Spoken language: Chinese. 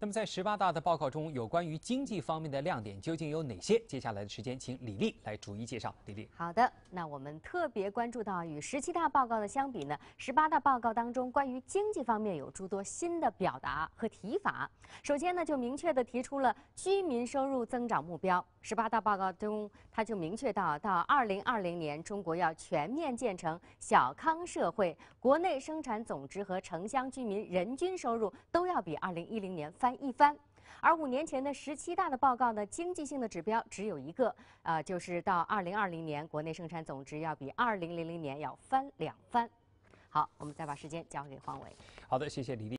那么在十八大的报告中，有关于经济方面的亮点究竟有哪些？接下来的时间，请李丽来逐一介绍。李丽，好的，那我们特别关注到与十七大报告的相比呢，十八大报告当中关于经济方面有诸多新的表达和提法。首先呢，就明确地提出了居民收入增长目标。十八大报告中，他就明确到，到二零二零年，中国要全面建成小康社会，国内生产总值和城乡居民人均收入都要比二零一零年翻。翻一番。而五年前的十七大的报告呢，经济性的指标只有一个，啊，就是到二零二零年国内生产总值要比二零零零年要翻两番。好，我们再把时间交给黄伟。好的，谢谢李丽。